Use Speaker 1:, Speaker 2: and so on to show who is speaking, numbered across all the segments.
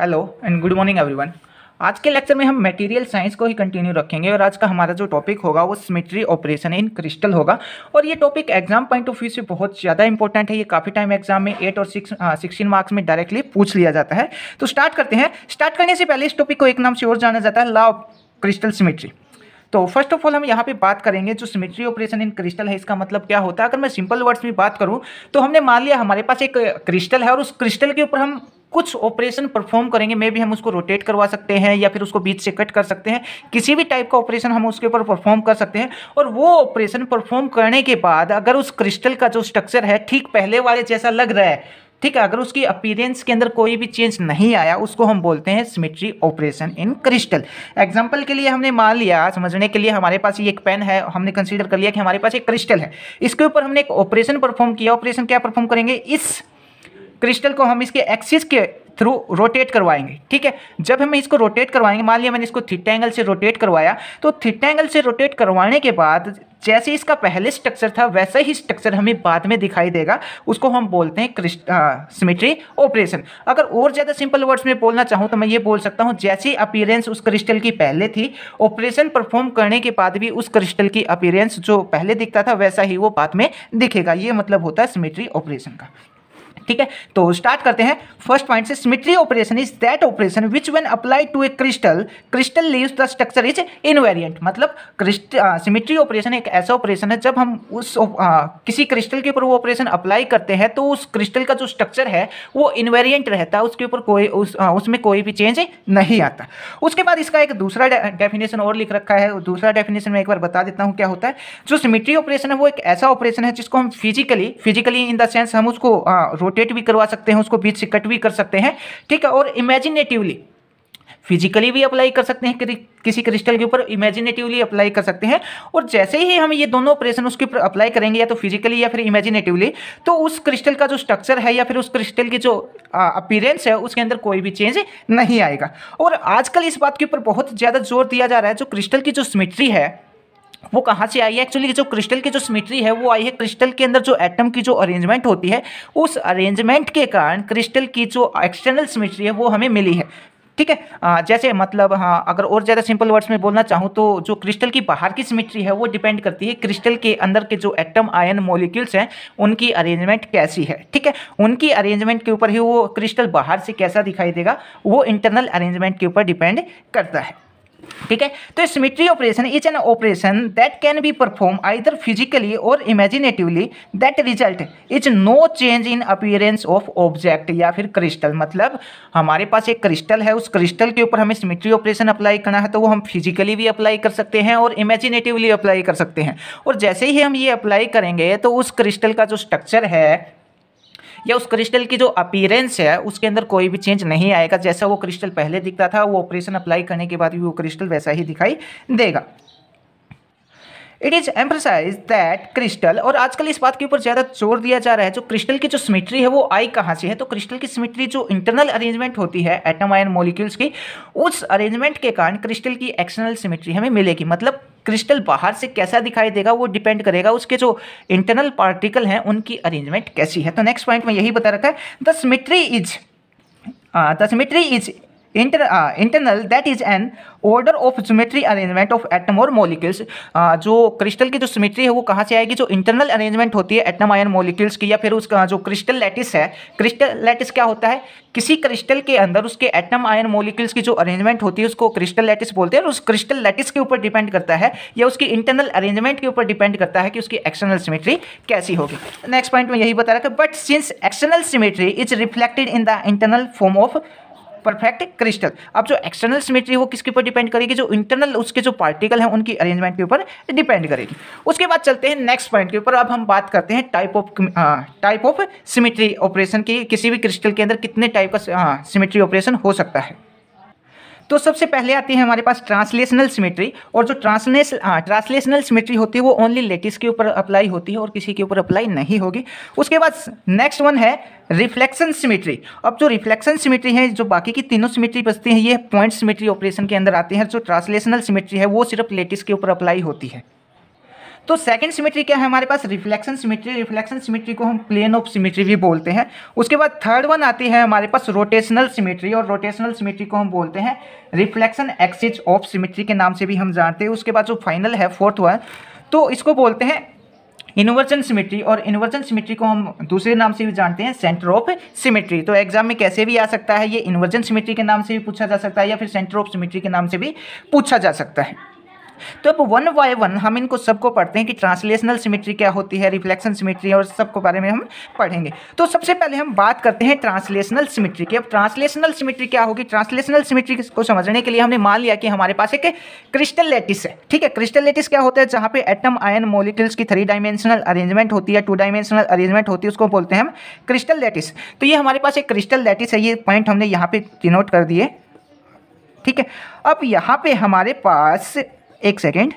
Speaker 1: hello and good morning everyone आज के lecture में हम मटेरियल साइंस को ही कंटिन्यू रखेंगे और आज का हमारा जो टॉपिक होगा वो सिमेट्री ऑपरेशन इन क्रिस्टल होगा और ये topic exam point of view से बहुत ज़्यादा इंपॉर्टेंट है ये काफ़ी टाइम एग्जाम में एट और सिक्स सिक्सटीन मार्क्स में डायरेक्टली पूछ लिया जाता है तो स्टार्ट करते हैं स्टार्ट करने से पहले इस टॉपिक को एक नाम से और जाना जाता है लॉ ऑफ क्रिस्टल सिमेट्री तो फर्स्ट ऑफ ऑल हम यहाँ पे बात करेंगे जो सिमेट्री ऑपरेशन इन क्रिस्टल है इसका मतलब क्या होता है अगर मैं सिंपल वर्ड्स में बात करूँ तो हमने मान लिया हमारे पास एक क्रिस्टल है और उस क्रिस्टल के ऊपर हम कुछ ऑपरेशन परफॉर्म करेंगे मे भी हम उसको रोटेट करवा सकते हैं या फिर उसको बीच से कट कर सकते हैं किसी भी टाइप का ऑपरेशन हम उसके ऊपर परफॉर्म कर सकते हैं और वो ऑपरेशन परफॉर्म करने के बाद अगर उस क्रिस्टल का जो स्ट्रक्चर है ठीक पहले वाले जैसा लग रहा है ठीक है अगर उसकी अपीरेंस के अंदर कोई भी चेंज नहीं आया उसको हम बोलते हैं symmetry operation in crystal example के लिए हमने मान लिया समझने के लिए हमारे पास ये एक पेन है हमने कंसिडर कर लिया कि हमारे पास एक क्रिस्टल है इसके ऊपर हमने एक ऑपरेशन परफॉर्म किया ऑपरेशन क्या परफॉर्म करेंगे इस क्रिस्टल को हम इसके एक्सिस के थ्रू रोटेट करवाएंगे ठीक है जब हम इसको रोटेट करवाएंगे मान लिया मैंने इसको थीटा एंगल से रोटेट करवाया तो थीटा एंगल से रोटेट करवाने के बाद जैसे इसका पहले स्ट्रक्चर था वैसा ही स्ट्रक्चर हमें बाद में दिखाई देगा उसको हम बोलते हैं सिमेट्री ऑपरेशन अगर और ज़्यादा सिंपल वर्ड्स में बोलना चाहूँ तो मैं ये बोल सकता हूँ जैसी अपीयरेंस उस क्रिस्टल की पहले थी ऑपरेशन परफॉर्म करने के बाद भी उस क्रिस्टल की अपीयरेंस जो पहले दिखता था वैसा ही वो बाद में दिखेगा ये मतलब होता है सिमेट्री ऑपरेशन का ठीक है तो स्टार्ट करते हैं फर्स्ट पॉइंट से symmetry operation is that operation which when applied to a crystal crystal leave the structure is invariant मतलब सिमिट्री ऑपरेशन uh, एक ऐसा ऑपरेशन है जब हम उस आ, uh, किसी क्रिस्टल के ऊपर वो ऑपरेशन अप्लाई करते हैं तो उस क्रिस्टल का जो स्ट्रक्चर है वो इनवेरियंट रहता है उसके ऊपर कोई उस आ, uh, उसमें कोई भी चेंज नहीं आता उसके बाद इसका एक दूसरा डेफिनेशन और लिख रखा है दूसरा डेफिनेशन मैं एक बार बता देता हूँ क्या होता है जो सिमिट्री ऑपरेशन है वो एक ऐसा ऑपरेशन है जिसको हम physically physically in the sense हम उसको रोट रोटेट भी करवा सकते हैं उसको बीच से कट भी कर सकते हैं ठीक है और इमेजिनेटिवली फिजिकली भी अप्लाई कर सकते हैं किसी क्रिस्टल के ऊपर इमेजिनेटिवली अप्लाई कर सकते हैं और जैसे ही हम ये दोनों ऑपरेशन उसके ऊपर अप्लाई करेंगे या तो फिजिकली या फिर इमेजिनेटिवली तो उस क्रिस्टल का जो स्ट्रक्चर है या फिर उस क्रिस्टल की जो अपीरेंस है उसके अंदर कोई भी चेंज नहीं आएगा और आजकल इस बात के ऊपर बहुत ज़्यादा जोर दिया जा रहा है जो क्रिस्टल की जो सिमिट्री है वो कहाँ से आई है एक्चुअली जो क्रिस्टल की जो सिमिट्री है वो आई है क्रिस्टल के अंदर जो एटम की जो अरेंजमेंट होती है उस अरेंजमेंट के कारण क्रिस्टल की जो एक्सटर्नल सिमिट्री है वो हमें मिली है ठीक है जैसे मतलब हाँ अगर और ज़्यादा सिंपल वर्ड्स में बोलना चाहूँ तो जो क्रिस्टल की बाहर की सिमिट्री है वो डिपेंड करती है क्रिस्टल के अंदर के जो एटम आयन मॉलिक्यूल्स हैं उनकी अरेंजमेंट कैसी है ठीक है उनकी अरेंजमेंट के ऊपर ही वो क्रिस्टल बाहर से कैसा दिखाई देगा वो इंटरनल अरेंजमेंट के ऊपर डिपेंड करता है ठीक है तो symmetry operation is an operation that can be perform either physically और imaginatively that result is no change in appearance of object या फिर क्रिस्टल मतलब हमारे पास एक क्रिस्टल है उस क्रिस्टल के ऊपर हमें सिमिट्री ऑपरेशन अप्लाई करना है तो वो हम फिजिकली भी अप्लाई कर सकते हैं और इमेजिनेटिवली अप्लाई कर सकते हैं और जैसे ही हम ये अप्लाई करेंगे तो उस क्रिस्टल का जो स्ट्रक्चर है या उस क्रिस्टल की जो अपीयरेंस है उसके अंदर कोई भी चेंज नहीं आएगा जैसा वो क्रिस्टल पहले दिखता था वो ऑपरेशन अप्लाई करने के बाद भी वो क्रिस्टल वैसा ही दिखाई देगा it is emphasise that crystal और आजकल इस बात के ऊपर ज़्यादा जोर दिया जा रहा है जो क्रिस्टल की जो सिमिट्री है वो आई कहाँ से है तो क्रिस्टल की सिमिट्री जो इंटरनल अरेंजमेंट होती है एटम आयन मोलिक्यूल्स की उस अरेंजमेंट के कारण क्रिस्टल की एक्सटर्नल सिमिट्री हमें मिलेगी मतलब क्रिस्टल बाहर से कैसा दिखाई देगा वो डिपेंड करेगा उसके जो इंटरनल पार्टिकल हैं उनकी अरेंजमेंट कैसी है तो नेक्स्ट पॉइंट में यही बता रखा है the symmetry is the symmetry is inter internal that is an order of symmetry arrangement of atom और मोलिकल्स जो क्रिस्टल की जो सिमेट्री है वो कहाँ से आएगी जो इंटरनल अरेंजमेंट होती है एटम आयन मोलिकल्स की या फिर उसका जो क्रिस्टल लैटिस है क्रिस्टल लैटिस क्या होता है किसी क्रिस्टल के अंदर उसके एटम आयन मोलिकल्स की जो अरेंजमेंट होती है उसको क्रिस्टल लैटिस बोलते हैं और उस क्रिस्टल लैटिस के ऊपर डिपेंड करता है या उसकी इंटरनल अरेंजमेंट के ऊपर डिपेंड करता है कि उसकी एक्सटर्नल सिमेट्री कैसी होगी नेक्स्ट पॉइंट में यही बता रखा but since external symmetry is reflected in the internal form of perfect crystal अब जो एक्सटर्नल सिमेट्री वो किसके ऊपर डिपेंड करेगी जो इंटरनल उसके जो पार्टिकल है उनकी अरेंजमेंट के ऊपर डिपेंड करेगी उसके बाद चलते हैं नेक्स्ट पॉइंट के ऊपर अब हम बात करते हैं type of type of symmetry operation की किसी भी क्रिस्टल के अंदर कितने टाइप का सिमेट्री ऑपरेशन हो सकता है तो सबसे पहले आती है हमारे पास ट्रांसलेशनल सिमेट्री और जो ट्रांसलेस ट्रांसलेशनल सिमेट्री होती है वो ओनली लेटिस के ऊपर अप्लाई होती है और किसी के ऊपर अप्लाई नहीं होगी उसके बाद नेक्स्ट वन है रिफ्लेक्शन सिमेट्री अब जो रिफ्लेक्शन सिमेट्री है जो बाकी की तीनों सिमेट्री बचती हैं ये पॉइंट सिमेट्री ऑपरेशन के अंदर आती है जो ट्रांसलेशनल सिमेट्री है वो सिर्फ लेटिस के ऊपर अप्लाई होती है तो सेकंड सिमेट्री क्या है हमारे पास रिफ्लेक्शन सिमेट्री रिफ्लेक्शन सिमेट्री को हम प्लेन ऑफ सिमेट्री भी बोलते हैं उसके बाद थर्ड वन आती है हमारे पास रोटेशनल सिमेट्री और रोटेशनल सिमेट्री को हम बोलते हैं रिफ्लेक्शन एक्सिस ऑफ सिमेट्री के नाम से भी हम जानते हैं उसके बाद जो फाइनल है फोर्थ वन तो इसको बोलते हैं इन्वर्जन सिमेट्री और इन्वर्जन सिमेट्री को हम दूसरे नाम से भी जानते हैं सेंटर ऑफ सिमेट्री तो एग्जाम में कैसे भी आ सकता है ये इन्वर्जन सिमेट्री के नाम से भी पूछा जा सकता है या फिर सेंटर ऑफ सिमेट्री के नाम से भी पूछा जा सकता है तो अब वन बाय वन हम इनको सबको पढ़ते हैं कि ट्रांसलेशनल सिमेट्री क्या होती है रिफ्लेक्शन सिमेट्री और सबको बारे में हम पढ़ेंगे तो सबसे पहले हम बात करते हैं ट्रांसलेशनल सिमेट्री की अब ट्रांसलेशनल सिमेट्री क्या होगी ट्रांसलेशनल सिमेट्री को समझने के लिए हमने मान लिया कि हमारे पास एक क्रिस्टल लेटिस है ठीक है क्रिस्टल लेटिस क्या होता है जहाँ पे एटम आयन मोलिकल्स की थ्री डायमेंशनल अरेंजमेंट होती है टू डायमेंशनल अरेंजमेंट होती है उसको बोलते हैं हम क्रिस्टल लेटिस तो ये हमारे पास एक क्रिस्टल लेटिस है ये पॉइंट हमने यहाँ पे डिनोट कर दिए ठीक है अब यहाँ पे हमारे पास एक सेकेंड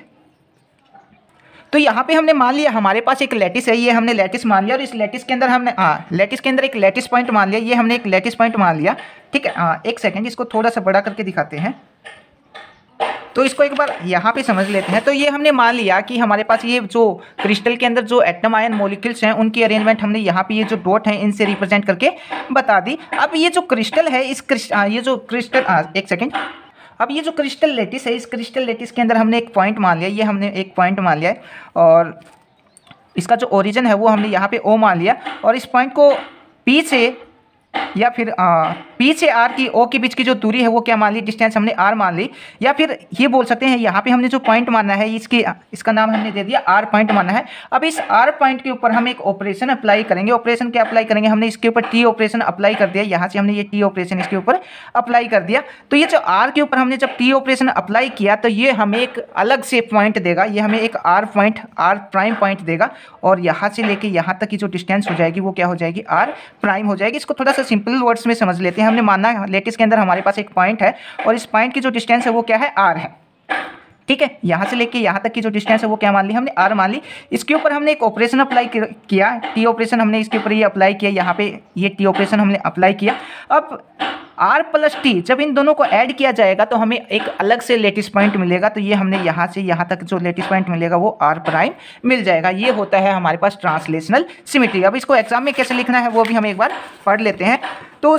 Speaker 1: तो यहाँ पे हमने मान लिया हमारे पास एक लेटिस है ये हमने लेटिस मान लिया और इस लेटिस के अंदर हमने हाँ लेटिस के अंदर एक लेटिस पॉइंट मान लिया ये हमने एक लेटिस पॉइंट मान लिया ठीक है हाँ एक सेकेंड इसको थोड़ा सा बड़ा करके दिखाते हैं तो इसको एक बार यहाँ पे समझ लेते हैं तो ये हमने मान लिया कि हमारे पास ये जो क्रिस्टल के अंदर जो एटम आयन मोलिक्यूल्स हैं उनकी अरेंजमेंट हमने यहाँ पे ये जो डॉट हैं इनसे रिप्रेजेंट करके बता दी अब ये जो क्रिस्टल है इस क्रिस्ट हाँ, ये जो क्रिस्टल हाँ, एक सेकेंड अब ये जो क्रिस्टल लेटिस है इस क्रिस्टल लेटिस के अंदर हमने एक पॉइंट मान लिया ये हमने एक पॉइंट मान लिया है और इसका जो ओरिजिन है वो हमने यहाँ पे ओ मान लिया और इस पॉइंट को पी से या फिर आ, पी से आर की ओ के बीच की जो दूरी है वो क्या मान ली डिस्टेंस हमने आर मान ली या फिर ये बोल सकते हैं यहाँ पे हमने जो पॉइंट माना है इसके इसका नाम हमने दे दिया आर पॉइंट माना है अब इस आर पॉइंट के ऊपर हम एक ऑपरेशन अप्लाई करेंगे ऑपरेशन क्या अप्लाई करेंगे हमने इसके ऊपर टी ऑपरेशन अप्लाई कर दिया यहाँ से हमने ये टी ऑपरेशन इसके ऊपर अप्लाई कर दिया तो ये जो आर के ऊपर हमने जब टी ऑपरेशन अप्लाई किया तो ये हमें एक अलग से पॉइंट देगा ये हमें एक R point R prime point देगा और यहाँ से लेके यहाँ तक की जो डिस्टेंस हो जाएगी वो क्या हो जाएगी आर प्राइम हो जाएगी इसको थोड़ा सा सा सिंपल वर्ड्स में समझ लेते हैं हमने माना लेटिस के अंदर हमारे पास एक पॉइंट है और इस पॉइंट की जो डिस्टेंस है वो क्या है आर है ठीक है यहाँ से लेके यहाँ तक की जो डिस्टेंस है वो क्या मान ली हमने आर मान ली इसके ऊपर हमने एक ऑपरेशन अप्लाई किया टी ऑपरेशन हमने इसके ऊपर ये अप्लाई किया यहाँ पे ये टी ऑपरेशन हमने अप्लाई किया अब आर प्लस टी जब इन दोनों को ऐड किया जाएगा तो हमें एक अलग से लेटेस्ट पॉइंट मिलेगा तो ये हमने यहाँ से यहाँ तक जो लेटेस्ट पॉइंट मिलेगा वो आर प्राइम मिल जाएगा ये होता है हमारे पास ट्रांसलेशनल सिमिट्री अब इसको एग्जाम में कैसे लिखना है वो भी हम एक बार पढ़ लेते हैं तो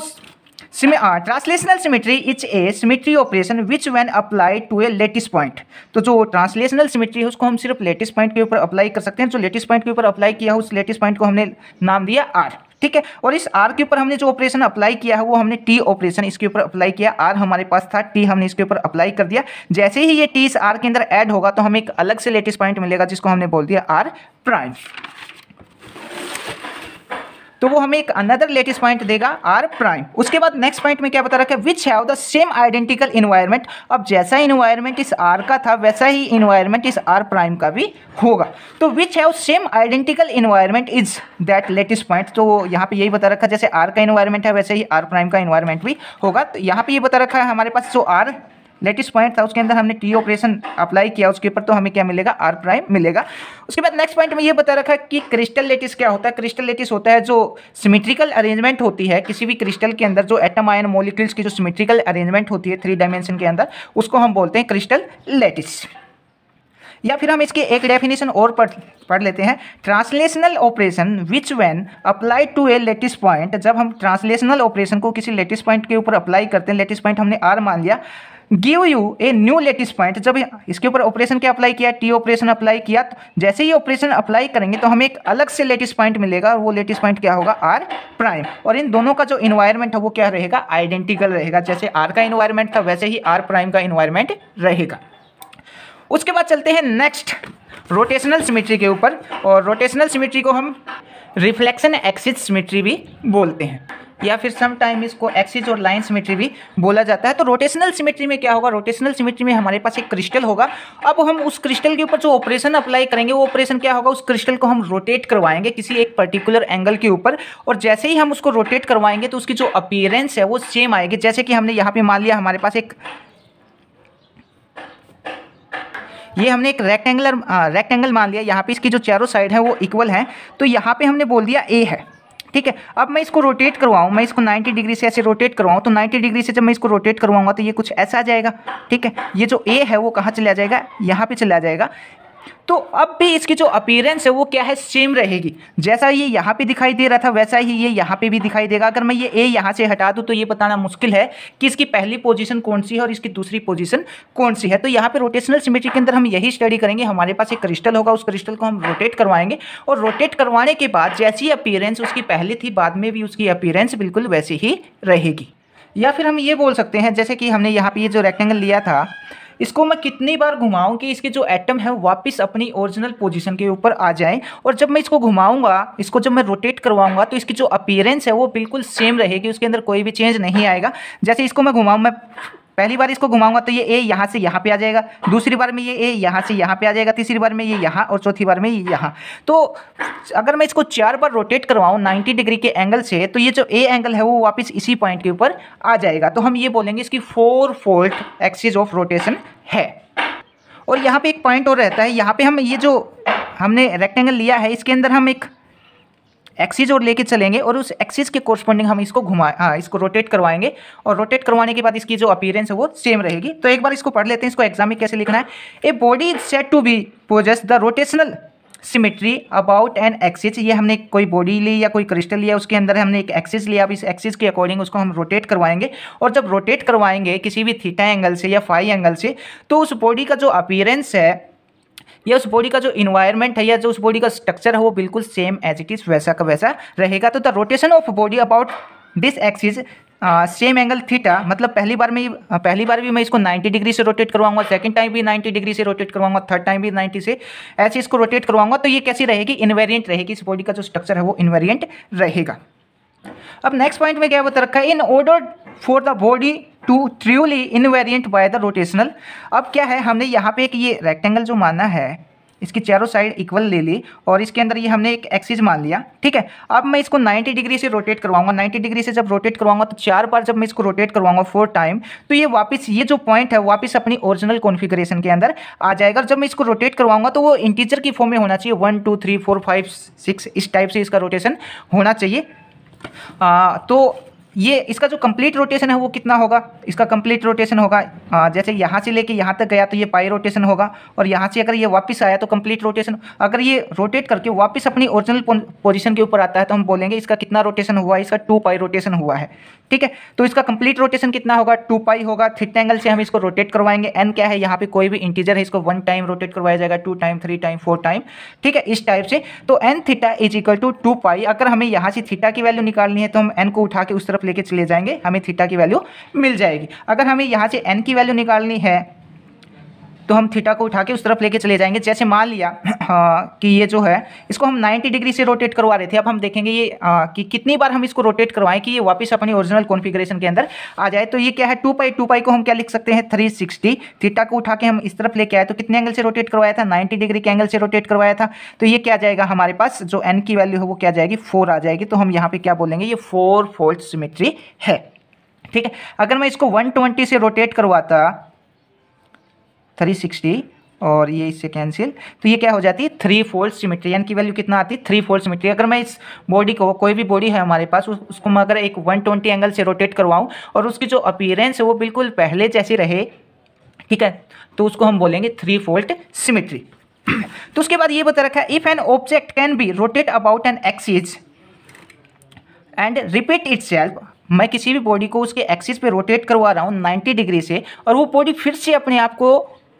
Speaker 1: translational symmetry is a symmetry operation which when apply to a lattice point तो जो ट्रांसलेशनल सिमेट्री है उसको हम सिर्फ लेटेस्ट पॉइंट के ऊपर अप्लाई कर सकते हैं जो लेटेस्ट पॉइंट के ऊपर अप्लाई किया उस लेटेस्ट पॉइंट को हमने नाम दिया आर ठीक है और इस आर के ऊपर हमने जो ऑपरेशन अप्लाई किया है वो हमने टी ऑपरेशन इसके ऊपर अप्लाई किया आर हमारे पास था टी हमने इसके ऊपर अप्लाई कर दिया जैसे ही ये टी इस आर के अंदर ऐड होगा तो हमें एक अलग से लेटेस्ट पॉइंट मिलेगा जिसको हमने बोल दिया आर प्राइम तो वो हमें एक अनदर लेटेस्ट पॉइंट देगा आर प्राइम उसके बाद नेक्स्ट पॉइंट में क्या बता रखा है which have the same identical environment अब जैसा इन्वायरमेंट इस आर का था वैसा ही इन्वायरमेंट इस आर प्राइम का भी होगा तो which have same identical environment is that lattice point तो यहाँ पे यही बता रखा जैसे आर का इन्वायरमेंट है वैसे ही आर प्राइम का इन्वायरमेंट भी होगा तो यहाँ पे ये बता रखा है हमारे पास जो आर लेटेस्ट पॉइंट था उसके अंदर हमने टी ऑपरेशन अप्लाई किया उसके ऊपर तो हमें क्या मिलेगा आर प्राइम मिलेगा उसके बाद नेक्स्ट पॉइंट में ये बता रखा है कि क्रिस्टल लेटिस क्या होता है क्रिस्टल लेटिस होता है जो सिमेट्रिकल अरेंजमेंट होती है किसी भी क्रिस्टल के अंदर जो एटम आयन मोलिक्यूल्स की जो सिमेट्रिकल अरेंजमेंट होती है थ्री डायमेंशन के अंदर उसको हम बोलते हैं क्रिस्टल लेटिस या फिर हम इसके एक डेफिनेशन और पढ़ पढ़ लेते हैं translational operation which when apply to a lattice point जब हम ट्रांसलेशनल ऑपरेशन को किसी लेटेस्ट पॉइंट के ऊपर अप्लाई करते हैं लेटेस्ट पॉइंट हमने आर मान लिया give you a new lattice point जब इसके ऊपर ऑपरेशन क्या अप्लाई किया टी ऑपरेशन अप्लाई किया तो जैसे ही ऑपरेशन अप्लाई करेंगे तो हमें एक अलग से लेटेस्ट पॉइंट मिलेगा और वो लेटेस्ट पॉइंट क्या होगा आर प्राइम और इन दोनों का जो इन्वायरमेंट है वो क्या रहेगा आइडेंटिकल रहेगा जैसे आर का इन्वायरमेंट था वैसे ही आर प्राइम का इन्वायरमेंट रहेगा उसके बाद चलते हैं नेक्स्ट रोटेशनल सिमिट्री के ऊपर और रोटेशनल सिमिट्री को हम रिफ्लेक्शन एक्सिस सिमेट्री भी बोलते हैं या फिर सम टाइम इसको एक्सिस और लाइन सिमेट्री भी बोला जाता है तो रोटेशनल सिमेट्री में क्या होगा रोटेशनल सिमेट्री में हमारे पास एक क्रिस्टल होगा अब हम उस क्रिस्टल के ऊपर जो ऑपरेशन अप्लाई करेंगे वो ऑपरेशन क्या होगा उस क्रिस्टल को हम रोटेट करवाएंगे किसी एक पर्टिकुलर एंगल के ऊपर और जैसे ही हम उसको रोटेट करवाएंगे तो उसकी जो अपीयरेंस है वो सेम आएगी जैसे कि हमने यहाँ पर मान लिया हमारे पास एक ये हमने एक रेक्टेंगुलर रेक्टेंगल मान लिया यहाँ पे इसकी जो चारों साइड है वो इक्वल है तो यहाँ पे हमने बोल दिया ए है ठीक है अब मैं इसको रोटेट करवाऊँ मैं इसको 90 डिग्री से ऐसे रोटेट करवाऊँ तो 90 डिग्री से जब मैं इसको रोटेट करवाऊंगा तो ये कुछ ऐसा आ जाएगा ठीक है ये जो ए है वो कहाँ चला जाएगा यहाँ पे चला जाएगा तो अब भी इसकी जो अपीयरेंस है वो क्या है सेम रहेगी जैसा ये यहाँ पे दिखाई दे रहा था वैसा ही ये यहाँ पे भी दिखाई देगा अगर मैं ये ए यहाँ से हटा दूँ तो ये बताना मुश्किल है कि इसकी पहली पोजीशन कौन सी है और इसकी दूसरी पोजीशन कौन सी है तो यहाँ पे रोटेशनल सिमेट्री के अंदर हम यही स्टडी करेंगे हमारे पास एक क्रिस्टल होगा उस क्रिस्टल को हम रोटेट करवाएंगे और रोटेट करवाने के बाद जैसी अपीयरेंस उसकी पहले थी बाद में भी उसकी अपीयरेंस बिल्कुल वैसी ही रहेगी या फिर हम ये बोल सकते हैं जैसे कि हमने यहाँ पे ये जो रेक्टेंगल लिया था इसको मैं कितनी बार घुमाऊँ कि इसके जो एटम है वापस अपनी ओरिजिनल पोजिशन के ऊपर आ जाए और जब मैं इसको घुमाऊँगा इसको जब मैं रोटेट करवाऊँगा तो इसकी जो अपीयरेंस है वो बिल्कुल सेम रहेगी उसके अंदर कोई भी चेंज नहीं आएगा जैसे इसको मैं घुमाऊँ मैं पहली बार इसको घुमाऊंगा तो ये ए यहाँ से यहाँ पे आ जाएगा दूसरी बार में ये ए यहाँ से यहाँ पे आ जाएगा तीसरी बार में ये यहाँ और चौथी बार में ये यहाँ तो अगर मैं इसको चार बार रोटेट करवाऊँ नाइन्टी डिग्री के एंगल से तो ये जो ए एंगल है वो वापस इसी पॉइंट के ऊपर आ जाएगा तो हम ये बोलेंगे इसकी four fold axis of rotation है और यहाँ पे एक पॉइंट और रहता है यहाँ पे हम ये जो हमने रेक्टेंगल लिया है इसके अंदर हम एक एक्सिस और लेके चलेंगे और उस एक्सिस के कोरस्पॉन्डिंग हम इसको घुमाए हाँ इसको रोटेट करवाएंगे और रोटेट करवाने के बाद इसकी जो अपीयरेंस है वो सेम रहेगी तो एक बार इसको पढ़ लेते हैं इसको एग्जाम में कैसे लिखना है a body said to be possess the rotational symmetry about an axis ये हमने कोई बॉडी ली या कोई क्रिस्टल लिया उसके अंदर हमने एक एक्सिस लिया अब इस एक्सिस के अकॉर्डिंग उसको हम रोटेट करवाएंगे और जब रोटेट करवाएंगे किसी भी थीटा एंगल से या फाई एंगल से तो उस बॉडी का जो अपीयरेंस है या उस बॉडी का जो इन्वायरमेंट है या जो उस बॉडी का स्ट्रक्चर है वो बिल्कुल सेम एज इट इज वैसा का वैसा रहेगा तो the rotation of body about this axis same angle theta मतलब पहली बार में पहली बार भी मैं इसको 90 डिग्री से रोटेट करवाऊंगा सेकंड टाइम भी 90 डिग्री से रोटेट करवाऊंगा थर्ड टाइम भी 90 से ऐसे इसको रोटेट करवाऊंगा तो ये कैसी रहेगी इन्वेरियंट रहेगी इस बॉडी का जो स्ट्रक्चर है वो इन्वेरियंट रहेगा अब नेक्स्ट पॉइंट में क्या बता रखा है in order for the body to truly invariant by the rotational अब क्या है हमने यहाँ पे एक ये रेक्टेंगल जो माना है इसकी चारों साइड इक्वल ले ली और इसके अंदर ये हमने एक एक्सिस मान लिया ठीक है अब मैं इसको 90 डिग्री से रोटेट करवाऊंगा 90 डिग्री से जब रोटेट करवाऊंगा तो चार बार जब मैं इसको रोटेट करवाऊंगा फोर टाइम तो ये वापस ये जो पॉइंट है वापस अपनी ओरिजिनल कॉन्फिगरेशन के अंदर आ जाएगा जब मैं इसको रोटेट करवाऊंगा तो वो इंटीजर की फॉर्म में होना चाहिए one two three four five six इस टाइप से इसका रोटेशन होना चाहिए तो ये इसका जो कंप्लीट रोटेशन है वो कितना होगा इसका कंप्लीट रोटेशन होगा जैसे यहाँ से लेके यहाँ तक गया तो ये पाई रोटेशन होगा और यहाँ से अगर ये वापस आया तो कंप्लीट रोटेशन अगर ये रोटेट करके वापस अपनी ओरिजिनल पोजीशन के ऊपर आता है तो हम बोलेंगे इसका कितना रोटेशन हुआ है इसका टू पाई रोटेशन हुआ है ठीक है तो इसका कंप्लीट रोटेशन कितना होगा टू पाई होगा थीटा एंगल से हम इसको रोटेट करवाएंगे एन क्या है यहाँ पर कोई भी इंटीजर है इसको वन टाइम रोटेट करवाया जाएगा two time three time four time ठीक है इस टाइप से तो n theta is equal to two pi अगर हमें यहाँ से थीटा की वैल्यू निकालनी है तो हम एन को उठा के उस तरफ तरफ लेके चले जाएंगे हमें थीटा की वैल्यू मिल जाएगी अगर हमें यहाँ से एन की वैल्यू निकालनी है तो हम थीटा को उठा के उस तरफ लेके चले जाएंगे जैसे मान लिया हाँ, कि ये जो है इसको हम 90 डिग्री से रोटेट करवा रहे थे अब हम देखेंगे ये आ, हाँ, कि कितनी बार हम इसको रोटेट करवाएं कि ये वापस अपनी ओरिजिनल कॉन्फिगरेशन के अंदर आ जाए तो ये क्या है टू पाई टू पाई को हम क्या लिख सकते हैं थ्री सिक्सटी थीटा को उठा के हम इस तरफ लेके आए तो कितने एंगल से रोटेट करवाया था नाइन्टी डिग्री के एंगल से रोटेट करवाया था तो ये क्या जाएगा हमारे पास जो एन की वैल्यू है वो क्या जाएगी फोर आ जाएगी तो हम यहाँ पर क्या बोलेंगे ये फोर फोल्ड सिमेट्री है ठीक है अगर मैं इसको 120 से रोटेट करवाता थ्री सिक्सटी और ये इससे कैंसिल तो ये क्या हो जाती है थ्री फोल्ड सिमेट्री यानी कि वैल्यू कितना आती है थ्री फोल्ड सिमेट्री अगर मैं इस बॉडी को कोई भी बॉडी है हमारे पास उस, उसको मैं अगर एक वन ट्वेंटी एंगल से रोटेट करवाऊँ और उसकी जो अपीयरेंस है वो बिल्कुल पहले जैसी रहे ठीक है तो उसको हम बोलेंगे थ्री फोल्ड सिमेट्री तो उसके बाद ये बता रखा है if an object can be rotate about an axis and repeat it मैं किसी भी बॉडी को उसके एक्सिस पे रोटेट करवा रहा हूँ 90 डिग्री से और वो बॉडी फिर से अपने आप को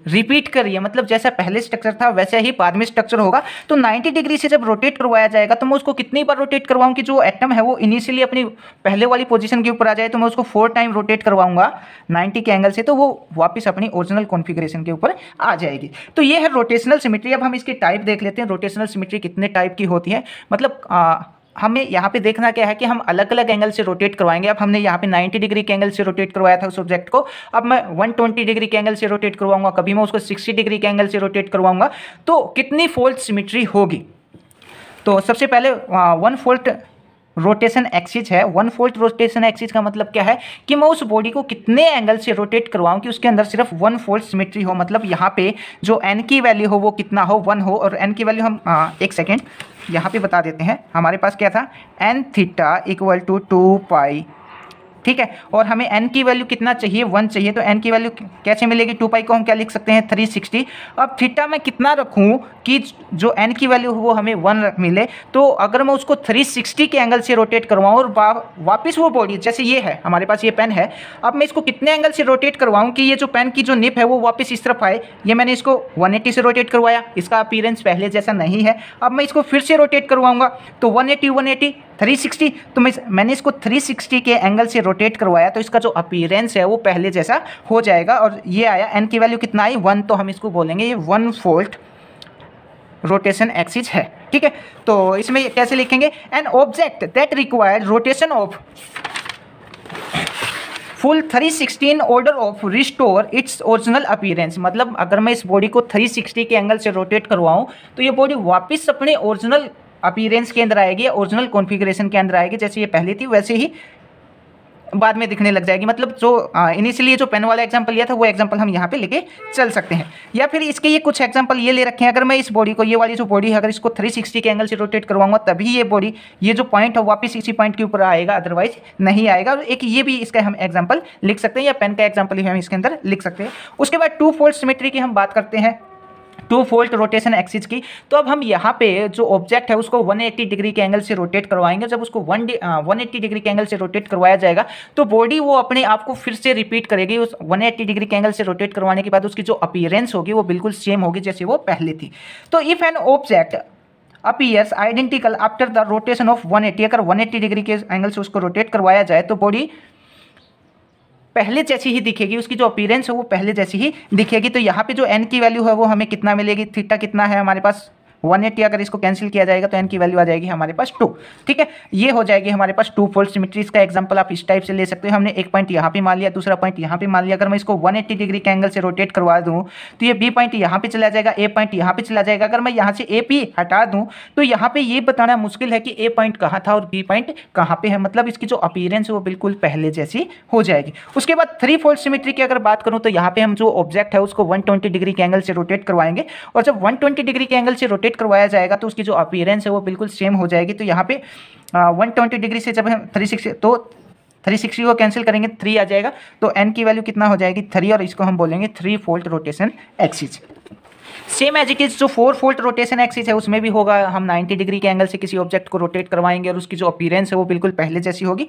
Speaker 1: रिपीट करिए मतलब जैसा पहले स्ट्रक्चर था वैसे ही बाद में स्ट्रक्चर होगा तो 90 डिग्री से जब रोटेट करवाया जाएगा तो मैं उसको कितनी बार रोटेट करवाऊँ कि जो एटम है वो इनिशियली अपनी पहले वाली पोजीशन के ऊपर आ जाए तो मैं उसको फोर टाइम रोटेट करवाऊंगा 90 के एंगल से तो वो वापस अपनी ओरिजिनल कॉन्फिग्रेशन के ऊपर आ जाएगी तो ये है रोटेशनल सिमिट्री अब हम इसकी टाइप देख लेते हैं रोटेशनल सिमिट्री कितने टाइप की होती है मतलब आ, हमें यहाँ पे देखना क्या है कि हम अलग अलग एंगल से रोटेट करवाएंगे अब हमने यहाँ पे 90 डिग्री के एंगल से रोटेट करवाया था उस ऑब्जेक्ट को अब मैं 120 डिग्री के एंगल से रोटेट करवाऊंगा कभी मैं उसको 60 डिग्री के एंगल से रोटेट करवाऊंगा तो कितनी फोल्ड सिमिट्री होगी तो सबसे पहले वन फोल्ट रोटेशन एक्सिस है वन फोल्ट रोटेशन एक्सिस का मतलब क्या है कि मैं उस बॉडी को कितने एंगल से रोटेट करवाऊं कि उसके अंदर सिर्फ वन फोल्ट सिमेट्री हो मतलब यहाँ पे जो एन की वैल्यू हो वो कितना हो वन हो और एन की वैल्यू हम आ, एक सेकेंड यहाँ पे बता देते हैं हमारे पास क्या था n theta equal to two pi ठीक है और हमें एन की वैल्यू कितना चाहिए वन चाहिए तो एन की वैल्यू कैसे मिलेगी टू पाई को हम क्या लिख सकते हैं थ्री सिक्सटी अब थीटा मैं कितना रखूँ कि जो एन की वैल्यू वो हमें वन मिले तो अगर मैं उसको थ्री सिक्सटी के एंगल से रोटेट करवाऊँ और वापस वो बॉडी जैसे ये है हमारे पास ये पेन है अब मैं इसको कितने एंगल से रोटेट करवाऊँ कि ये जो पेन की जो निप है वो वापस इस तरफ आए ये मैंने इसको वन से रोटेट करवाया इसका अपीरेंस पहले जैसा नहीं है अब मैं इसको फिर से रोटेट करवाऊँगा तो one eighty one eighty three sixty तो मैं मैंने इसको थ्री सिक्सटी के एंगल से रोटेट करवाया तो इसका जो अपीयरेंस है वो पहले जैसा हो जाएगा और ये आया एन की वैल्यू कितना आई वन तो हम इसको बोलेंगे ये वन फोल्ट रोटेशन एक्सिस है ठीक है तो इसमें कैसे लिखेंगे an object that require rotation of full 316 order of restore its original appearance मतलब अगर मैं इस बॉडी को 360 के एंगल से रोटेट करवाऊँ तो ये बॉडी वापस अपने ओरिजिनल अपीयरेंस के अंदर आएगी ओरिजिनल कॉन्फ़िगरेशन के अंदर आएगी जैसे ये पहले थी वैसे ही बाद में दिखने लग जाएगी मतलब जो इनिशियली जो पेन वाला एग्जाम्पल लिया था वो एग्जाम्पल हम यहाँ पे लेके चल सकते हैं या फिर इसके ये कुछ एग्जाम्पल ये ले रखे हैं अगर मैं इस बॉडी को ये वाली जो बॉडी है अगर इसको 360 के एंगल से रोटेट करवाऊंगा तभी ये बॉडी ये जो पॉइंट है वापस इसी पॉइंट के ऊपर आएगा अदरवाइज नहीं आएगा और एक ये भी इसका हम एग्जाम्पल लिख सकते हैं या पेन का एग्जाम्पल हम इसके अंदर लिख सकते हैं उसके बाद टू फोल्ड सिमेट्री की हम बात करते हैं टू फोल्ट रोटेशन एक्सिस की तो अब हम यहाँ पे जो ऑब्जेक्ट है उसको 180 डिग्री के एंगल से रोटेट करवाएंगे जब उसको वन वन डिग्री के एंगल से रोटेट करवाया जाएगा तो बॉडी वो अपने आप को फिर से रिपीट करेगी उस 180 डिग्री के एंगल से रोटेट करवाने के बाद उसकी जो अपियरेंस होगी वो बिल्कुल सेम होगी जैसे वो पहले थी तो if an object appears identical after the rotation of 180 अगर 180 डिग्री के एंगल से उसको रोटेट करवाया जाए तो बॉडी पहले जैसी ही दिखेगी उसकी जो अपीरेंस है वो पहले जैसी ही दिखेगी तो यहाँ पे जो एन की वैल्यू है वो हमें कितना मिलेगी थीटा कितना है हमारे पास वन एट्टी अगर इसको कैंसिल किया जाएगा तो एन की वैल्यू आ जाएगी हमारे पास टू ठीक है ये हो जाएगी हमारे पास टू फोल्ड सिमिट्रीज इसका एग्जाम्पल आप इस टाइप से ले सकते हो हमने एक पॉइंट यहाँ पे मान लिया दूसरा पॉइंट यहाँ पे मान लिया अगर मैं इसको वन एट्टी डिग्री के एंगल से रोटेट करवा दूँ तो ये बी पॉइंट यहाँ पे चला जाएगा ए पॉइंट यहाँ पे चला जाएगा अगर मैं यहाँ से ए पी हटा दूँ तो यहाँ पे ये बताना मुश्किल है कि ए पॉइंट कहाँ था और बी पॉइंट कहाँ पे है मतलब इसकी जो अपीयरेंस है वो बिल्कुल पहले जैसी हो जाएगी उसके बाद थ्री फोल्ड सिमिट्री की अगर बात करूँ तो यहाँ पे हम जो ऑब्जेक्ट है उसको वन डिग्री के एंगल से रोटेट करवाएंगे और जब वन डिग्री के एंगल से रोटेट रोटेट करवाया जाएगा तो उसकी जो अपीयरेंस है वो बिल्कुल सेम हो जाएगी तो यहाँ पे वन डिग्री से जब हम थ्री तो 360 को कैंसिल करेंगे थ्री आ जाएगा तो n की वैल्यू कितना हो जाएगी थ्री और इसको हम बोलेंगे three fold rotation axis same as it is जो फोर फोल्ट रोटेशन एक्सिस है उसमें भी होगा हम 90 डिग्री के एंगल से किसी ऑब्जेक्ट को रोटेट करवाएंगे और उसकी जो अपीरेंस है वो बिल्कुल पहले जैसी होगी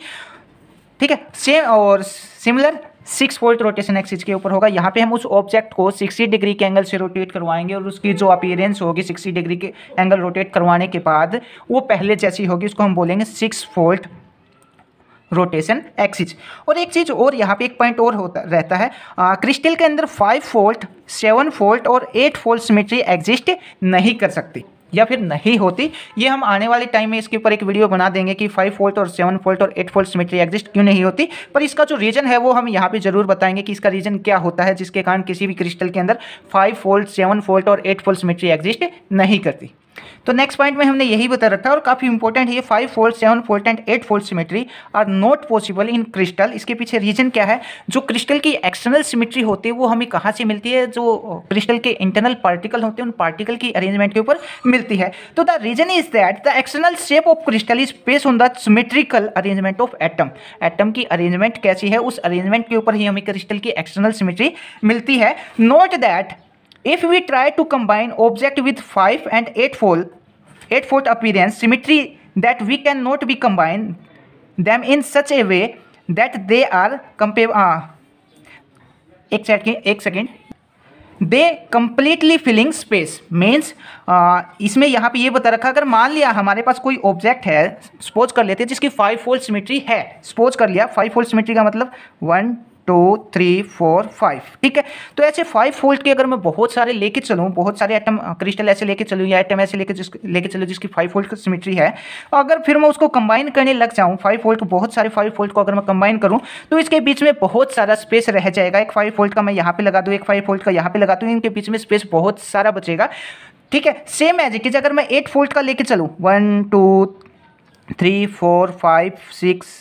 Speaker 1: ठीक है सेम और similar six fold rotation axis के ऊपर होगा यहाँ पे हम उस ऑब्जेक्ट को सिक्सटी डिग्री के एंगल से रोटेट करवाएंगे और उसकी जो अपीयरेंस होगी सिक्सटी डिग्री के एंगल रोटेट करवाने के बाद वो पहले जैसी होगी उसको हम बोलेंगे सिक्स फोल्ट रोटेशन एक्सिस और एक चीज़ और यहाँ पे एक पॉइंट और होता रहता है क्रिस्टल के अंदर फाइव फोल्ट सेवन फोल्ट और एट फोल्ट सिमेट्री एग्जिस्ट नहीं कर सकती या फिर नहीं होती ये हम आने वाले टाइम में इसके ऊपर एक वीडियो बना देंगे कि फाइव फोल्ट और सेवन फोल्ट और एट फोल्ट सिमेट्री एग्जिस्ट क्यों नहीं होती पर इसका जो रीजन है वो हम यहाँ पे जरूर बताएंगे कि इसका रीजन क्या होता है जिसके कारण किसी भी क्रिस्टल के अंदर फाइव फोल्ट सेवन फोल्ट और एट फोल्ट सिमेट्री एग्जिस्ट नहीं करती तो नेक्स्ट पॉइंट में हमने यही बता रखा है और काफ़ी इंपॉर्टेंट है ये five fold seven fold and eight fold symmetry are not possible in crystal इसके पीछे रीजन क्या है जो क्रिस्टल की एक्सटर्नल सिमेट्री होती है वो हमें कहाँ से मिलती है जो क्रिस्टल के इंटरनल पार्टिकल होते हैं उन पार्टिकल की अरेंजमेंट के ऊपर मिलती है तो the reason is that the external shape of crystal is base on the symmetrical arrangement of atom atom की अरेंजमेंट कैसी है उस अरेंजमेंट के ऊपर ही हमें क्रिस्टल की एक्सटर्नल सिमेट्री मिलती है not that if we try to combine object with 5 and 8 fold 8 fold appearance symmetry that we cannot be combined them in such a way that they are comparable uh, एक second एक second they completely filling space means इसमें यहाँ पे ये बता रखा अगर मान लिया हमारे पास कोई ऑब्जेक्ट है सपोज कर लेते हैं जिसकी फाइव फोल्ड सिमेट्री है सपोज कर लिया फाइव फोल्ड सिमेट्री का मतलब one two three four five ठीक है तो ऐसे फाइव फोल्ड के अगर मैं बहुत सारे लेके चलूँ बहुत सारे आइटम क्रिस्टल ऐसे लेके चलूँ या आइटम ऐसे लेके लेके चलूँ जिसकी फाइव फोल्ड की सिमिट्री है तो अगर फिर मैं उसको कंबाइन करने लग जाऊँ फाइव फोल्ड को बहुत सारे फाइव फोल्ड को अगर मैं कंबाइन करूँ तो इसके बीच में बहुत सारा स्पेस रह जाएगा एक फाइव फोल्ड का मैं यहाँ पर लगा दूँ एक फाइव फोल्ड का यहाँ पर लगा दूँ इनके बीच में स्पेस बहुत सारा बचेगा ठीक है सेम है जी अगर मैं एट फोल्ड का लेके चलूँ one two three four five six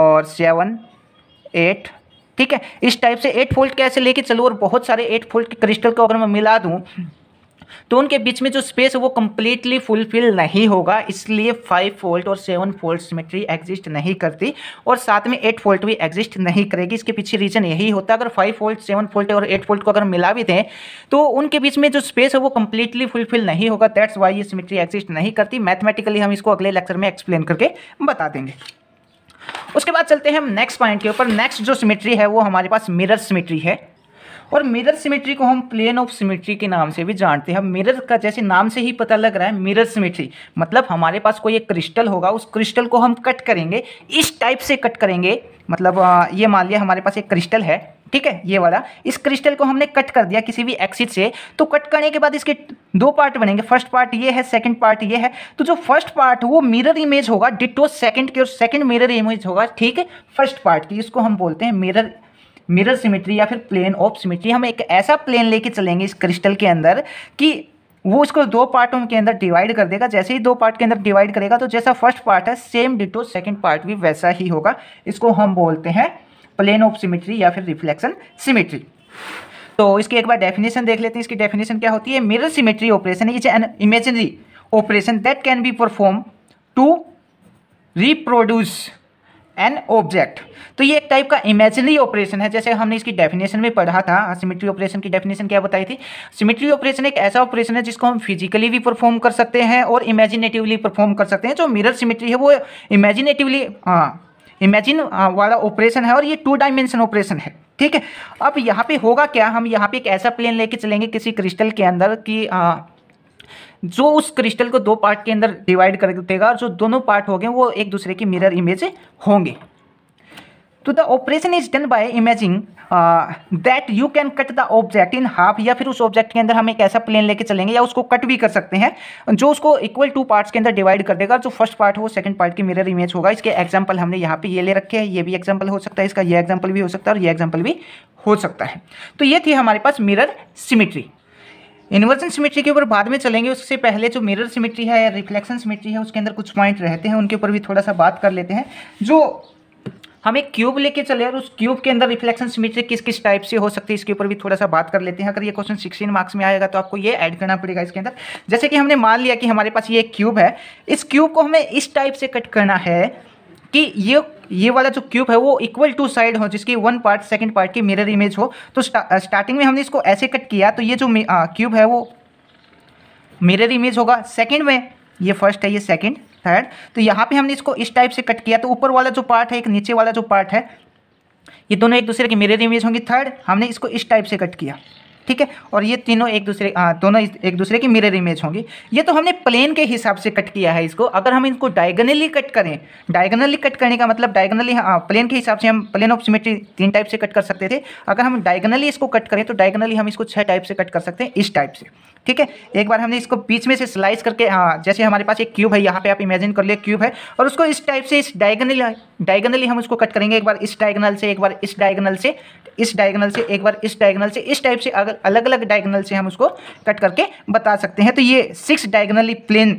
Speaker 1: और सेवन एट ठीक है इस टाइप से एट फोल्ट कैसे लेके चलो और बहुत सारे एट फोल्ट के क्रिस्टल को अगर मैं मिला दूँ तो उनके बीच में जो स्पेस है वो कम्प्लीटली फुलफिल नहीं होगा इसलिए फाइव फोल्ट और सेवन फोल्ट सिमेट्री एग्जिस्ट नहीं करती और साथ में एट फोल्ट भी एग्जिस्ट नहीं करेगी इसके पीछे रीजन यही होता है अगर फाइव फोल्ट सेवन फोल्ट और एट फोल्ट को अगर मिला भी दें तो उनके बीच में जो स्पेस है वो कम्प्लीटली फुलफिल नहीं होगा दैट्स वाई ये सिमेट्री एग्जिस्ट नहीं करती मैथमेटिकली हम इसको अगले लेक्चर में एक्सप्लेन करके बता देंगे उसके बाद चलते हैं हम नेक्स्ट पॉइंट के ऊपर नेक्स्ट जो सिमेट्री है वो हमारे पास मिरर सिमेट्री है और मिरर सिमेट्री को हम प्लेन ऑफ सिमेट्री के नाम से भी जानते हैं मिरर का जैसे नाम से ही पता लग रहा है मिरर सिमेट्री मतलब हमारे पास कोई एक क्रिस्टल होगा उस क्रिस्टल को हम कट करेंगे इस टाइप से कट करेंगे मतलब ये मान लिया हमारे पास एक क्रिस्टल है ठीक है ये वाला इस क्रिस्टल को हमने कट कर दिया किसी भी एक्सिट से तो कट करने के बाद इसके दो पार्ट बनेंगे फर्स्ट पार्ट ये है सेकंड पार्ट ये है तो जो फर्स्ट पार्ट वो मिरर इमेज होगा डिटो सेकंड के और सेकंड मिरर इमेज होगा ठीक है फर्स्ट पार्ट की इसको हम बोलते हैं मिरर मिरर सिमिट्री या फिर प्लेन ऑफ सिमिट्री हम एक ऐसा प्लेन लेके चलेंगे इस क्रिस्टल के अंदर कि वो उसको दो पार्टों के अंदर डिवाइड कर देगा जैसे ही दो पार्ट के अंदर डिवाइड करेगा तो जैसा फर्स्ट पार्ट है सेम डिटो सेकंड पार्ट भी वैसा ही होगा इसको हम बोलते हैं प्लेन ऑफ सिमेट्री या फिर रिफ्लेक्शन सिमेट्री तो इसकी एक बार डेफिनेशन देख लेते हैं इसकी डेफिनेशन क्या होती है mirror symmetry operation is an imaginary operation that can be perform to reproduce an object तो ये एक टाइप का इमेजनरी ऑपरेशन है जैसे हमने इसकी डेफिनेशन में पढ़ा था सिमेट्री ऑपरेशन की डेफिनेशन क्या बताई थी सिमेट्री ऑपरेशन एक ऐसा ऑपरेशन है जिसको हम फिजिकली भी परफॉर्म कर सकते हैं और इमेजिनेटिवली परफॉर्म कर सकते हैं जो मिरर सिमेट्री है वो इमेजिनेटिवली हाँ इमेजिन uh, वाला ऑपरेशन है और ये टू डायमेंशन ऑपरेशन है ठीक है अब यहाँ पे होगा क्या हम यहाँ पे एक ऐसा प्लेन लेके चलेंगे किसी क्रिस्टल के अंदर कि आ, uh, जो उस क्रिस्टल को दो पार्ट के अंदर डिवाइड कर देगा और जो दोनों पार्ट हो गए वो एक दूसरे की मिरर इमेज होंगे तो the operation is done by imaging that you can cut the object in half या फिर उस ऑब्जेक्ट के अंदर हम एक ऐसा प्लेन लेके चलेंगे या उसको कट भी कर सकते हैं जो उसको इक्वल टू पार्ट्स के अंदर डिवाइड कर देगा जो फर्स्ट पार्ट हो सेकंड पार्ट की मिरर इमेज होगा इसके एग्जाम्पल हमने यहाँ पे ये ले रखे हैं ये भी एग्जाम्पल हो सकता है इसका ये एग्जाम्पल भी हो सकता है और ये एग्जाम्पल भी हो सकता है तो ये थी हमारे पास मिरर सिमिट्री इन्वर्जन सिमेट्री के ऊपर बाद में चलेंगे उससे पहले जो मिरर सिमेट्री है या रिफ्लेक्शन सिमेट्री है उसके अंदर कुछ पॉइंट रहते हैं उनके ऊपर भी थोड़ा सा बात कर लेते हैं जो हम एक क्यूब लेके चले और उस क्यूब के अंदर रिफ्लेक्शन सिमेट्री किस किस टाइप से हो सकती है इसके ऊपर भी थोड़ा सा बात कर लेते हैं अगर ये क्वेश्चन सिक्सटीन मार्क्स में आएगा तो आपको ये ऐड करना पड़ेगा इसके अंदर जैसे कि हमने मान लिया कि हमारे पास ये क्यूब है इस क्यूब को हमें इस टाइप से कट करना है कि ये ये वाला जो क्यूब है वो इक्वल टू साइड हो जिसकी वन पार्ट सेकंड पार्ट की मिरर इमेज हो तो स्टा, स्टार्टिंग में हमने इसको ऐसे कट किया तो ये जो क्यूब है वो मिरर इमेज होगा सेकंड में ये फर्स्ट है ये सेकंड थर्ड तो यहाँ पे हमने इसको इस टाइप से कट किया तो ऊपर वाला जो पार्ट है एक नीचे वाला जो पार्ट है ये दोनों एक दूसरे के मेरे इमेज होंगी थर्ड हमने इसको इस टाइप से कट किया ठीक है और ये तीनों एक दूसरे दोनों एक दूसरे की मिरर इमेज होंगी ये तो हमने प्लेन के हिसाब से कट किया है इसको अगर हम इनको डायगनली कट करें डायगनली कट करने का मतलब डायगनली हाँ, प्लेन के हिसाब से हम प्लेन ऑफ सिमेट्री तीन टाइप से कट कर सकते थे अगर हम डायगनली इसको कट करें तो डायगनली हम इसको छः टाइप से कट कर सकते हैं इस टाइप से ठीक है एक बार हमने इसको बीच में से स्लाइस करके हाँ जैसे हमारे पास एक क्यूब है यहाँ पे आप इमेजिन कर लिए क्यूब है और उसको इस टाइप से इस डायगनल डायगनली हम उसको कट करेंगे एक बार इस डायगनल से एक बार इस डायगनल से इस डायगनल से एक बार इस डायगनल से इस टाइप से अगर अलग अलग अलग डायगनल से हम उसको कट करके बता सकते हैं तो ये six diagonally plane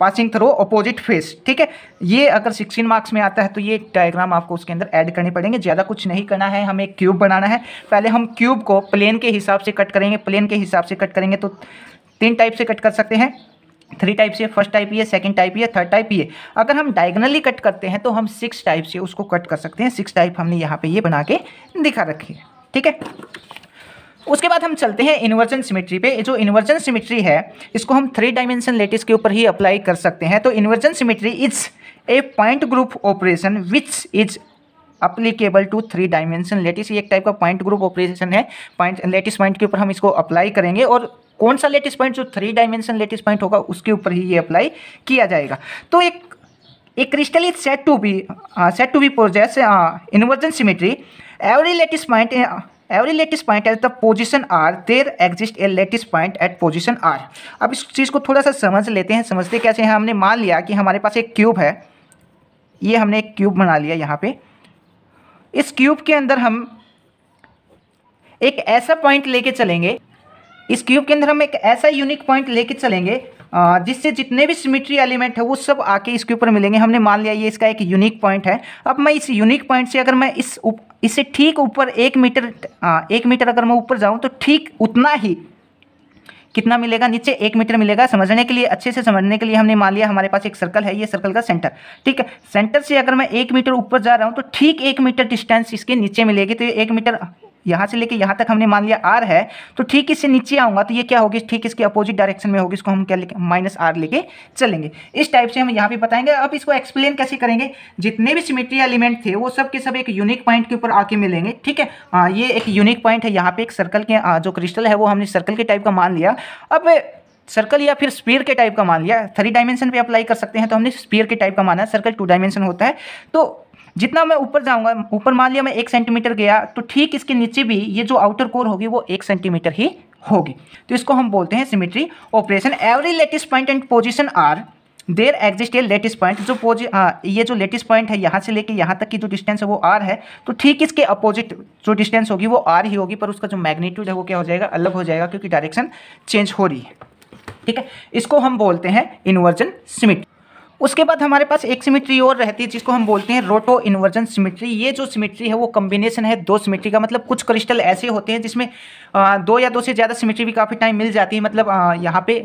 Speaker 1: passing through opposite face ठीक है ये अगर सिक्सटीन मार्क्स में आता है तो ये एक डायग्राम आपको उसके अंदर ऐड करने पड़ेंगे ज़्यादा कुछ नहीं करना है हमें क्यूब बनाना है पहले हम क्यूब को प्लेन के हिसाब से कट करेंगे प्लेन के हिसाब से कट करेंगे तो तीन टाइप से कट कर सकते हैं थ्री टाइप से फर्स्ट टाइप ये सेकंड टाइप ये थर्ड टाइप ये अगर हम डायगनली कट करते हैं तो हम सिक्स टाइप से उसको कट कर सकते हैं सिक्स टाइप हमने यहाँ पे ये बना के दिखा रखी है ठीक है उसके बाद हम चलते हैं इन्वर्जन सिमेट्री पे जो इन्वर्जन सिमेट्री है इसको हम थ्री डायमेंशन लेटिस के ऊपर ही अप्लाई कर सकते हैं तो inversion symmetry is a point group operation which is applicable to three dimension lattice ये एक टाइप का पॉइंट ग्रुप ऑपरेशन है पॉइंट लेटिस पॉइंट के ऊपर हम इसको अप्लाई करेंगे और कौन सा लेटेस्ट पॉइंट जो थ्री डायमेंशन लेटेस्ट पॉइंट होगा उसके ऊपर ही ये अप्लाई किया जाएगा तो एक एक crystal is said to be said to be possess inversion symmetry every lattice point every lattice point at the position R there exist a lattice point at position R अब इस चीज़ को थोड़ा सा समझ लेते हैं समझते कैसे हैं हमने मान लिया कि हमारे पास एक क्यूब है ये हमने एक क्यूब बना लिया यहाँ पे इस क्यूब के अंदर हम एक ऐसा पॉइंट लेके चलेंगे इस क्यूब के अंदर हम एक ऐसा यूनिक पॉइंट लेके चलेंगे जिससे जितने भी सिमिट्री एलिमेंट है वो सब आके इसके ऊपर मिलेंगे हमने मान लिया ये इसका एक यूनिक पॉइंट है अब मैं इस यूनिक पॉइंट से अगर मैं इस उप, इससे ठीक ऊपर एक मीटर एक मीटर अगर मैं ऊपर जाऊँ तो ठीक उतना ही कितना मिलेगा नीचे एक मीटर मिलेगा समझने के लिए अच्छे से समझने के लिए हमने मान लिया हमारे पास एक सर्कल है ये सर्कल का सेंटर ठीक है सेंटर से अगर मैं एक मीटर ऊपर जा रहा हूँ तो ठीक एक मीटर डिस्टेंस इसके नीचे मिलेगी तो ये एक मीटर यहाँ से लेके यहाँ तक हमने मान लिया आर है तो ठीक इससे नीचे आऊँगा तो ये क्या होगी ठीक इसके अपोजिट डायरेक्शन में होगी इसको हम क्या लेके माइनस आर लेके चलेंगे इस टाइप से हम यहाँ पे बताएंगे अब इसको एक्सप्लेन कैसे करेंगे जितने भी सिमेट्री एलिमेंट थे वो सब के सब एक यूनिक पॉइंट के ऊपर आके मिलेंगे ठीक है आ, ये एक यूनिक पॉइंट है यहाँ पे एक सर्कल के जो क्रिस्टल है वो हमने सर्कल के टाइप का मान लिया अब सर्कल या फिर स्पीयर के टाइप का मान लिया थ्री डायमेंशन पे अप्लाई कर सकते हैं तो हमने स्पीयर के टाइप का माना है सर्कल टू डायमेंशन होता है तो जितना मैं ऊपर जाऊँगा ऊपर मान लिया मैं एक सेंटीमीटर गया तो ठीक इसके नीचे भी ये जो आउटर कोर होगी वो एक सेंटीमीटर ही होगी तो इसको हम बोलते हैं symmetry operation every lattice point and position R there exist a lattice point जो पोजि हाँ, ये जो लेटेस्ट पॉइंट है यहाँ से लेके यहाँ तक की जो डिस्टेंस है वो आर है तो ठीक इसके अपोजिट जो डिस्टेंस होगी वो आर ही होगी पर उसका जो मैग्नीट्यूड है वो क्या हो जाएगा अलग हो जाएगा क्योंकि डायरेक्शन चेंज हो रही है ठीक है इसको हम बोलते हैं इन्वर्जन सिमिट उसके बाद हमारे पास एक सिमिट्री और रहती है जिसको हम बोलते हैं रोटो इन्वर्जन सिमिट्री ये जो सिमिट्री है वो कम्बिनेशन है दो सिमिट्री का मतलब कुछ क्रिस्टल ऐसे होते हैं जिसमें दो या दो से ज़्यादा सिमिट्री भी काफ़ी टाइम मिल जाती है मतलब यहाँ पे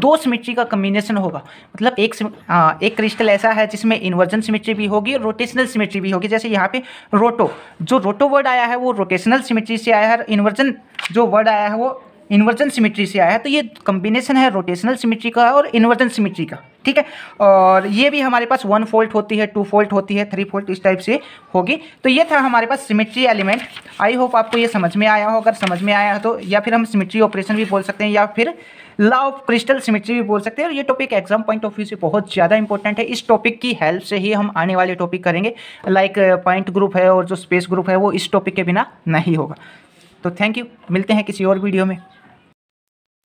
Speaker 1: दो सिमिट्री का कम्बिनेशन होगा मतलब एक आ, एक क्रिस्टल ऐसा है जिसमें इन्वर्जन सिमिट्री भी होगी और रोटेशनल सिमिट्री भी होगी जैसे यहाँ पे रोटो जो रोटो वर्ड आया है वो रोटेशनल सिमिट्री से आया है इन्वर्जन जो वर्ड आया है वो इन्वर्जन सिमिट्री से आया है तो ये कम्बिनेशन है रोटेशनल सिमिट्री का और इन्वर्जन सिमिट्री का ठीक है और ये भी हमारे पास वन फोल्ट होती है टू फोल्ट होती है थ्री फोल्ट इस टाइप से होगी तो ये था हमारे पास सिमिट्री एलिमेंट आई होप आपको ये समझ में आया हो अगर समझ में आया हो तो या फिर हम सिमिट्री ऑपरेशन भी बोल सकते हैं या फिर लॉ ऑफ क्रिस्टल सिमेट्री भी बोल सकते हैं और ये topic exam point of view से बहुत ज़्यादा इंपॉर्टेंट है इस टॉपिक की हेल्प से ही हम आने वाले टॉपिक करेंगे लाइक पॉइंट ग्रुप है और जो स्पेस ग्रुप है वो इस टॉपिक के बिना नहीं होगा तो थैंक यू मिलते हैं किसी और वीडियो में